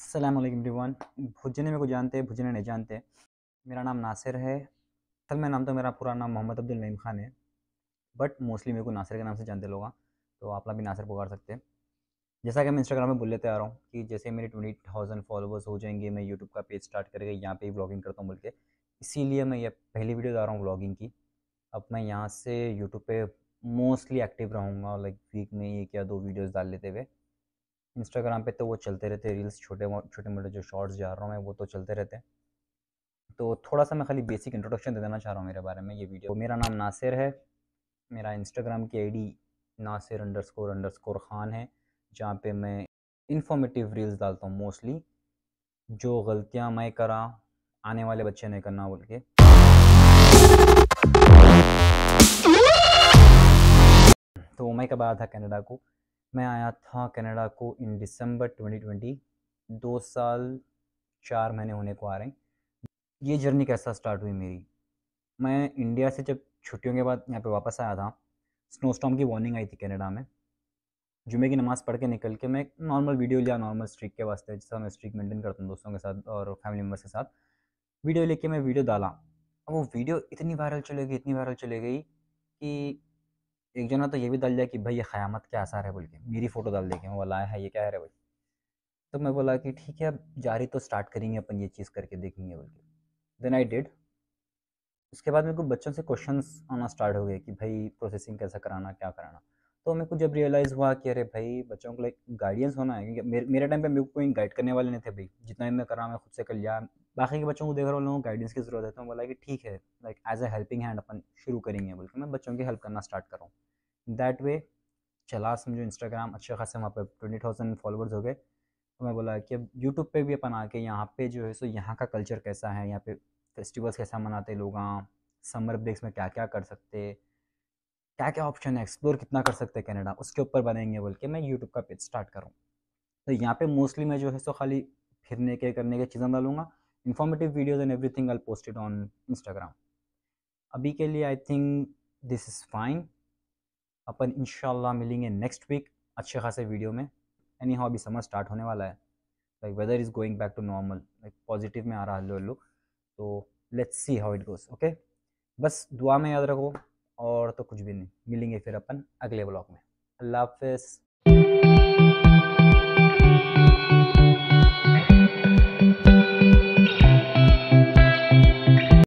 अस्सलाम वालेकुम एवरीवन भुजने मेरे को जानते हैं भुजने नहीं जानते मेरा नाम नासिर है असल में नाम तो मेरा पूरा नाम मोहम्मद अब्दुल नईम खान है बट मोस्टली मेरे को नासिर के नाम से जानते लोग तो आप लोग भी नासिर पुकार सकते हैं जैसा कि मैं इंस्टाग्राम में बोल लेते आ रहा हूँ कि जैसे मेरे ट्वेंटी थाउजेंड फॉलोअर्स हो जाएंगे मैं यूट्यूब का पेज स्टार्ट करके यहाँ पर ही ब्लॉगिंग करता हूँ बोल के इसीलिए मैं ये पहली वीडियो आ रहा हूँ ब्लॉगिंग की अब मैं यहाँ से यूट्यूब पर मोस्टली एक्टिव रहूँगा लाइक वीक में एक या दो वीडियोज़ डाल लेते हुए इंस्टाग्राम पे तो वो चलते रहते हैं रील्स छोटे छोटे मोटे जो शॉर्ट्स जा रहा हूँ मैं वो तो चलते रहते हैं तो थोड़ा सा मैं खाली बेसिक इंट्रोडक्शन दे देना चाह रहा हूँ मेरे बारे में ये वीडियो मेरा नाम नासिर है मेरा इंस्टाग्राम की ID Nasir underscore underscore Khan है जहाँ पे मैं इंफॉर्मेटिव रील्स डालता हूँ मोस्टली जो गलतियाँ मैं करा आने वाले बच्चे ने करना बोल के तो मैं कब आया था कनाडा को मैं आया था कनाडा को इन दिसंबर 2020 दो साल चार महीने होने को आ रहे हैं ये जर्नी कैसा स्टार्ट हुई मेरी मैं इंडिया से जब छुट्टियों के बाद यहाँ पे वापस आया था स्नो स्टॉम की वार्निंग आई थी कनाडा में जुमे की नमाज़ पढ़ के निकल के मैं एक नॉर्मल वीडियो लिया नॉर्मल स्ट्रीक के वास्ते जैसा मैं स्ट्रीक मेंटेन करता हूँ दोस्तों के साथ और फैमिली मेम्बर्स के साथ वीडियो लेके मैं वीडियो डाला अब वो वीडियो इतनी वायरल चले गई इतनी वायरल चले गई कि एक जो ना तो ये भी डाल दिया कि भाई ये ख़यामत के आसार है बोल के मेरी फ़ोटो डाल देखे लाए है ये क्या है भाई तो मैं बोला कि ठीक है अब जारी तो स्टार्ट करेंगे अपन ये चीज़ करके देखेंगे बोल के देन आई डिड उसके बाद मेरे को बच्चों से क्वेश्चन आना स्टार्ट हो गए कि भाई प्रोसेसिंग कैसा कराना क्या कराना तो मेरे को जब रियलाइज़ हुआ कि अरे भाई बच्चों को लाइक गाइडेंस होना है क्योंकि मेरे टाइम पे मेरे को कोई गाइड करने वाले नहीं थे भाई जितना भी मैं कर रहा मैं खुद से कर लिया बाकी के बच्चों को देख रहा हूँ लोगों को गाइडेंस की ज़रूरत है तो बोला कि ठीक है like as a helping hand अपन शुरू करेंगे बोल के मैं बच्चों की हेल्प करना स्टार्ट करूँ दैट वे चला समझो इंस्टाग्राम अच्छे खासे वहाँ पर ट्वेंटी थाउजेंड फॉलोअर्स हो गए तो मैं बोला कि अब यूट्यूब पर भी अपन आके यहाँ पे जो है सो यहाँ का कल्चर कैसा है यहाँ पे फेस्टिवल्स कैसा मनाते लोग समर हाँ, ब्रेक्स में क्या क्या कर सकते क्या क्या ऑप्शन है एक्सप्लोर कितना कर सकते हैं कनाडा उसके ऊपर बनेंगे बोल के मैं यूट्यूब का पेज स्टार्ट करूँ तो यहाँ पे मोस्टली मैं जो है सो खाली फिरने के करने के चीज़ें डालूंगा informative videos and everything post posted on Instagram अभी के लिए I think this is fine अपन इन मिलेंगे नेक्स्ट वीक अच्छे खासे वीडियो में एनी हाउ अभी समर स्टार्ट होने वाला है like weather is going back to normal like positive में आ रहा है लोग तो let's see how it goes okay बस दुआ में याद रखो और तो कुछ भी नहीं मिलेंगे फिर अपन अगले ब्लॉग में अल्लाह हाफिज़